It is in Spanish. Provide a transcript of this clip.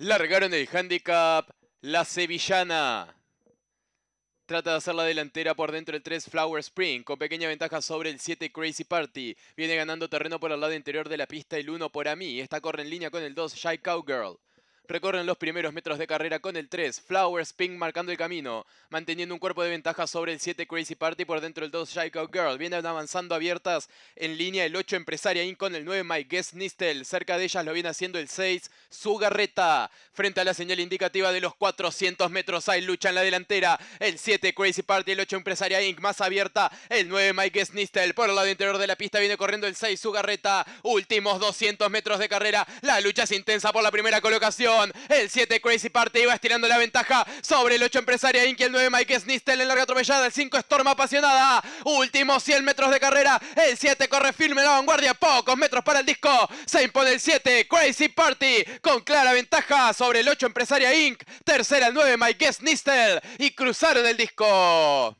Largaron el handicap. La Sevillana. Trata de hacer la delantera por dentro del 3 Flower Spring, con pequeña ventaja sobre el 7 Crazy Party. Viene ganando terreno por el lado interior de la pista el 1 por a mí. Esta corre en línea con el 2 Shy Cowgirl. Recorren los primeros metros de carrera con el 3, Flowers Pink marcando el camino, manteniendo un cuerpo de ventaja sobre el 7 Crazy Party por dentro del 2 Cow Girl. Vienen avanzando abiertas en línea el 8 Empresaria Inc con el 9 My Guest Nistel. Cerca de ellas lo viene haciendo el 6 Sugarreta. Frente a la señal indicativa de los 400 metros hay lucha en la delantera. El 7 Crazy Party, el 8 Empresaria Inc más abierta. El 9 My Guest Nistel por el lado interior de la pista viene corriendo el 6 Sugarreta. Últimos 200 metros de carrera. La lucha es intensa por la primera colocación. El 7 Crazy Party iba estirando la ventaja sobre el 8 Empresaria Y el 9 Mike Snistel en larga atropellada, el 5 Storm apasionada. Últimos 100 metros de carrera, el 7 corre firme la vanguardia, pocos metros para el disco. Se impone el 7 Crazy Party con clara ventaja sobre el 8 Empresaria Inc. Tercera el 9 Mike Snistel y cruzaron el disco.